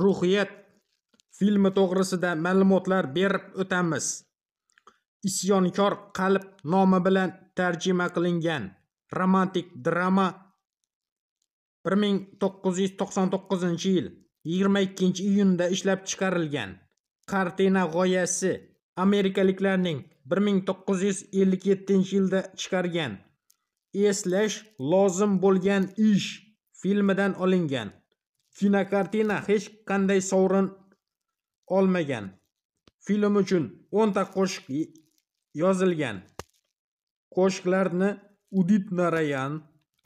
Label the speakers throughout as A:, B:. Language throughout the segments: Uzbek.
A: ruhiyat filmi to'g'risida ma'lumotlar berib o'tamiz isyonkor qalb nomi bilan tarjima qilingan romantik drama 1999 yil 22 iyunda ishlab chiqarilgan kartina g'oyasi amerikaliklarning 1957 yilda chiqargan eslash lozim bo'lgan ish filmidan olingan Kinokartina hech qanday sovrin olmagan. Film uchun 10 ta qo'shiq yozilgan. Qo'shiqlarni Udit Narayan,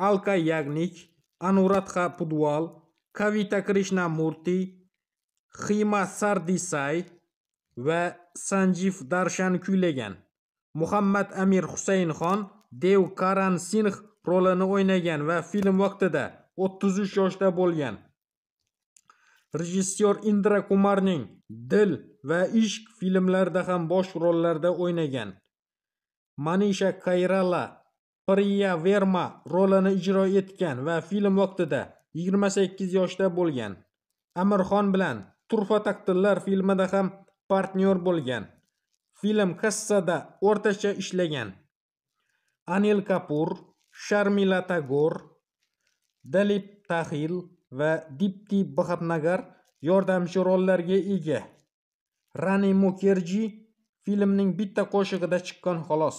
A: Alka Yagnik, Anuradha Pudval, Kavita murti Xima Sardisay va Sanjiv Darshan kuylagan. Muhammad Amir Husaynxon Dev Karan Singh rolini o'ynagan va film vaqtida 33 yoshda bo'lgan. rejissyor Indra Kumarning Dil va ishq filmlarida ham bosh rollarda o'ynagan. Manisha Kairala Priya Verma rolini ijro etgan va film vaqtida 28 yoshda bo'lgan. Amirxon bilan Turfa taqdirlar filmida ham partnyor bo'lgan. Film kassada o'rtacha ishlagan. Anil Kapur, Sharmila Tagor, Dalip Tahil, va Dipti Bhattnagar yordamchi rollarga ega. Rani Mukerji filmning bitta qo'shig'ida chiqqan xolos.